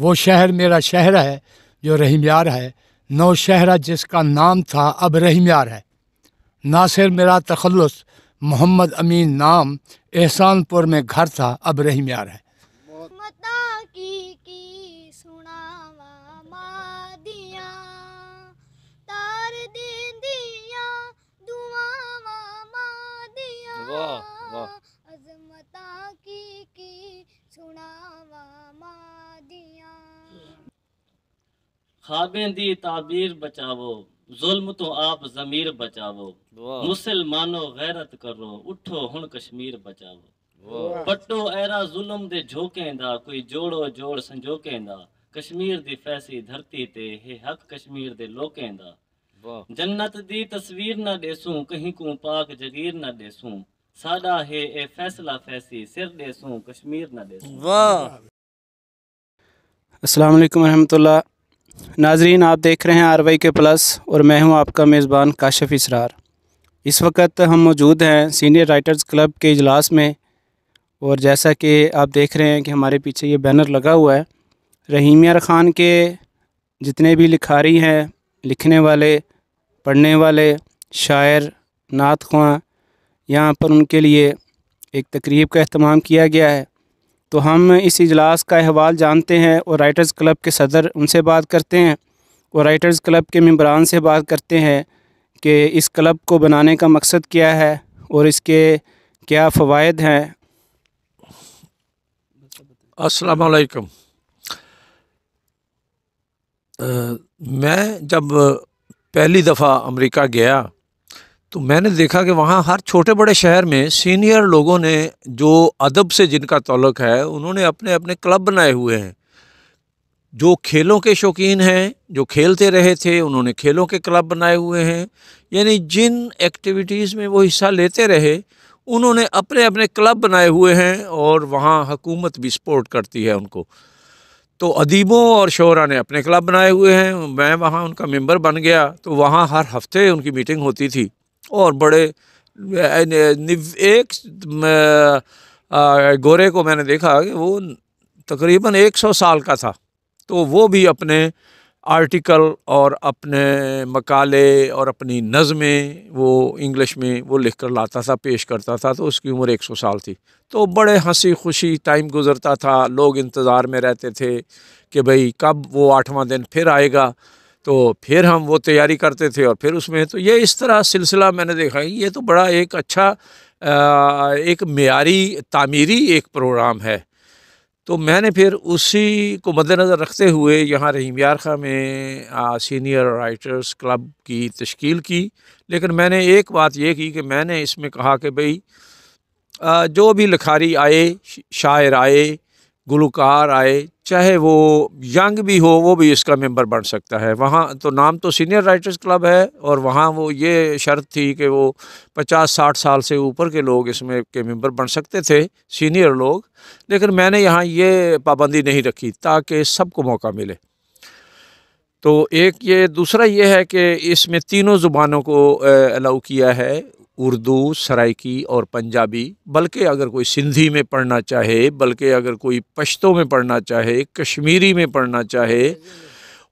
वो शहर मेरा शहर है जो रहीम यार है नौ शहरा जिसका नाम था अब रहीम यार है नासिर मेरा तखलस मोहम्मद अमीन नाम एहसानपुर में घर था अब रहीम यार है वाह वाह अजमता की की सुना खाबें दी ताबीर बचावो जुल्म तो आप जमीर बचावो मुसलमानो गैरत करो उठो हुन कश्मीर बचावो पट्टो ऐरा जुल्म दे झोकेंदा कोई जोड़ो जोड़ संजोकेंदा कश्मीर दी फैसी धरती ते हे हक कश्मीर दे लोकेंदा जन्नत दी तस्वीर ना देसू कहीं को पाक जगीर ना देसू साडा हे ए फैसला फैसी सिर देसू कश्मीर ना देसू वाह अस्सलाम वालेकुम रहमतुल्लाह नाजरीन आप देख रहे हैं आर वाई के प्लस और मैं हूं आपका मेज़बान काशफ इसरार इस वक्त हम मौजूद हैं सीनियर राइटर्स क्लब के इजलास में और जैसा कि आप देख रहे हैं कि हमारे पीछे ये बैनर लगा हुआ है रहीमिया खान के जितने भी लिखारी हैं लिखने वाले पढ़ने वाले शायर नात ख्वां यहाँ पर उनके लिए एक तकरीब का अहतमाम किया गया है तो हम इस इजलास का अहवाल जानते हैं और राइटर्स क्लब के सदर उनसे बात करते हैं और राइटर्स क्लब के मम्बरान से बात करते हैं कि इस क्लब को बनाने का मकसद क्या है और इसके क्या फ़वाद हैं असलकम मैं जब पहली दफ़ा अमेरिका गया तो मैंने देखा कि वहाँ हर छोटे बड़े शहर में सीनियर लोगों ने जो अदब से जिनका तलक है उन्होंने अपने अपने क्लब बनाए हुए हैं जो खेलों के शौकीन हैं जो खेलते रहे थे उन्होंने खेलों के क्लब बनाए हुए हैं यानी जिन एक्टिविटीज़ में वो हिस्सा लेते रहे उन्होंने अपने अपने क्लब बनाए हुए हैं और वहाँ हकूमत भी सपोर्ट करती है उनको तो अदीबों और शोरा ने अपने क्लब बनाए हुए हैं मैं वहाँ उनका मेंबर बन गया तो वहाँ हर हफ्ते उनकी मीटिंग होती थी और बड़े एक गोरे को मैंने देखा कि वो तकरीबन 100 साल का था तो वो भी अपने आर्टिकल और अपने मकाले और अपनी नज़में वो इंग्लिश में वो लिख कर लाता था पेश करता था तो उसकी उम्र 100 साल थी तो बड़े हंसी खुशी टाइम गुज़रता था लोग इंतज़ार में रहते थे कि भाई कब वो आठवां दिन फिर आएगा तो फिर हम वो तैयारी करते थे और फिर उसमें तो ये इस तरह सिलसिला मैंने देखा ये तो बड़ा एक अच्छा एक मीरी तामीरी एक प्रोग्राम है तो मैंने फिर उसी को मद्दनज़र रखते हुए यहाँ रहीम यार में आ, सीनियर राइटर्स क्लब की तश्कील की लेकिन मैंने एक बात ये की कि मैंने इसमें कहा कि भाई जो भी लिखारी आए शायर आए गुलकार आए चाहे वो यंग भी हो वो भी इसका मेंबर बन सकता है वहाँ तो नाम तो सीनियर राइटर्स क्लब है और वहाँ वो ये शर्त थी कि वो पचास साठ साल से ऊपर के लोग इसमें के मेंबर बन सकते थे सीनियर लोग लेकिन मैंने यहाँ ये पाबंदी नहीं रखी ताकि सबको मौका मिले तो एक ये दूसरा ये है कि इसमें तीनों ज़ुबानों को अलाउ किया है उर्दू सराइकी और पंजाबी बल्कि अगर कोई सिंधी में पढ़ना चाहे बल्कि अगर कोई पश्तो में पढ़ना चाहे कश्मीरी में पढ़ना चाहे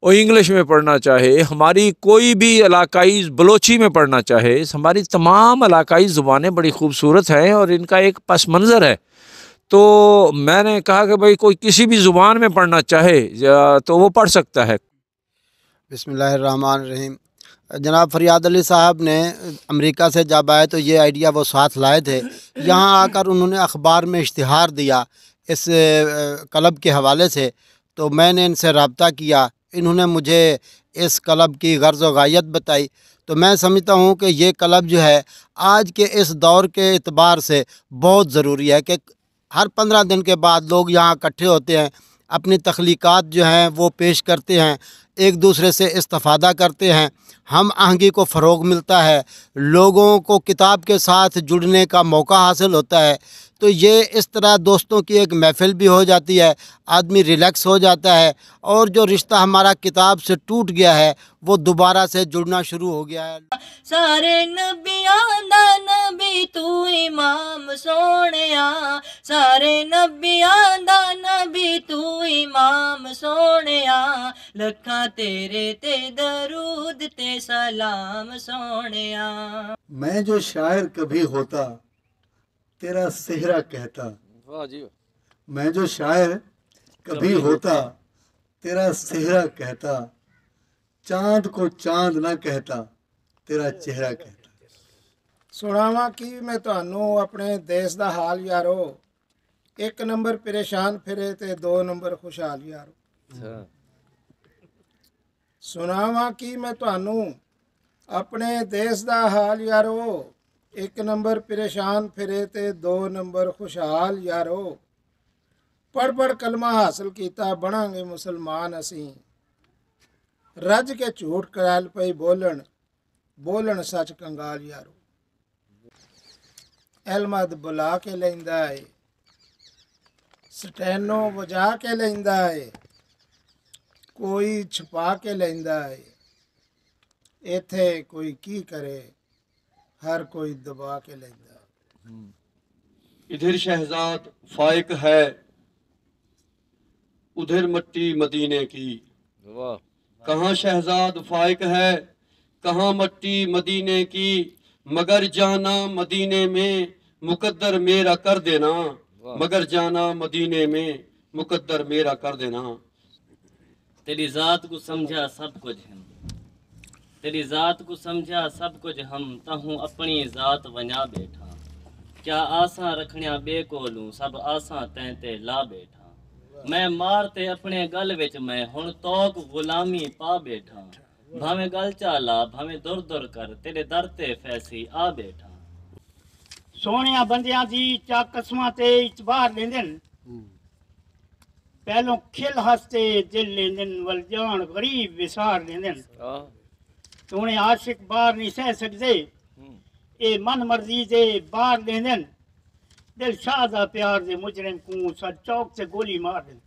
और इंग्लिश में पढ़ना चाहे हमारी कोई भी इलाकाई बलोची में पढ़ना चाहे हमारी तमाम इलाकाई ज़ुबानें बड़ी खूबसूरत हैं और इनका एक पस मंज़र है तो मैंने कहा कि भाई कोई किसी भी ज़ुबान में पढ़ना चाहे तो वो पढ़ सकता है बसमीम जनाब फरियाद अली साहब ने अमेरिका से जब आए तो ये आइडिया वो साथ लाए थे यहाँ आकर उन्होंने अखबार में इश्तहार दिया इस क्लब के हवाले से तो मैंने इनसे रबता किया इन्होंने मुझे इस क्लब की गर्ज वायत बताई तो मैं समझता हूँ कि ये क्लब जो है आज के इस दौर के अतबार से बहुत ज़रूरी है कि हर पंद्रह दिन के बाद लोग यहाँ इकट्ठे होते हैं अपनी तख्लीक जो हैं वो पेश करते हैं एक दूसरे से इस्तफ़ादा करते हैं हम आहंगी को फ़रोग मिलता है लोगों को किताब के साथ जुड़ने का मौका हासिल होता है तो ये इस तरह दोस्तों की एक महफ़िल भी हो जाती है आदमी रिलैक्स हो जाता है और जो रिश्ता हमारा किताब से टूट गया है वो दोबारा से जुड़ना शुरू हो गया है सारे नबी तू इमाम सोने सारे नबियां दा भी तू इमाम सोने लखा तेरे ते दरूद ते सलाम सोने मैं जो शायर कभी होता तेरा सेहरा कहता मैं जो शायर कभी होता तेरा सेहरा कहता चांद को चांद ना कहता तेरा चेहरा कहता ਸੁਣਾਵਾਂ की मैं ਤੁਹਾਨੂੰ अपने देश का हाल यारो ਇੱਕ ਨੰਬਰ ਪਰੇਸ਼ਾਨ ਫਿਰੇ ਤੇ ਦੋ ਨੰਬਰ ਖੁਸ਼ਹਾਲ ਯਾਰੋ ਸੁਣਾਵਾ ਸੁਣਾਵਾਂ ਕੀ ਮੈਂ ਤੁਹਾਨੂੰ ਆਪਣੇ ਦੇਸ਼ ਦਾ ਹਾਲ ਯਾਰੋ ਇੱਕ ਨੰਬਰ ਪਰੇਸ਼ਾਨ ਫਿਰੇ ਤੇ ਦੋ ਨੰਬਰ ਖੁਸ਼ਹਾਲ ਯਾਰੋ ਪੜ ਪੜ ਕਲਮਾ ਹਾਸਲ ਕੀਤਾ ਬਣਾਂਗੇ ਮੁਸਲਮਾਨ ਅਸੀਂ ਰੱਜ ਕੇ ਝੂਠ ਕਰਾਲ ਪਈ ਬੋਲਣ ਬੋਲਣ ਸੱਚ ਕੰਗਾਲ ਯਾਰੋ ਐਲਮਦ ਬੁਲਾ ਕੇ ਲੈਂਦਾ ਏ स्टैनो बजा के लेंदा है कोई छुपा के लेंदा है इथे कोई की करे हर कोई दबा के लेंदा इधर शहजाद फाइक है उधर मट्टी मदीने की कहा शहजाद फाइक है कहा मट्टी मदीने की मगर जाना मदीने में मुकद्दर मेरा कर देना मगर जाना मदीने में मुकद्दर मेरा कर देना तेरी जात को समझा सब कुछ हम तेरी जात को समझा सब कुछ हम तहूं अपनी जात वना बैठा क्या आसा रखना बेकोलू सब आसा तैं ते ला बैठा मैं मारते अपने गल विच मैं हुन तोक गुलामी पा बैठा भावे गल चाला भावे दुर दुर कर तेरे दर ते फैसी आ बैठा સોનિયા બંદિયાજી ચાક કસમા તે ઇચવાર લે દેન પહલો ખિલ હસ્તે જિલ લે દેન વલ જાન ગરીબ વિશાર લે દેન તુને આશિક બાર ની સે સબ દે એ મન મરજી સે બાર દેન દિલ શાહ દા પ્યાર સે મુજરે કો ચોક સે ગોલી માર દેન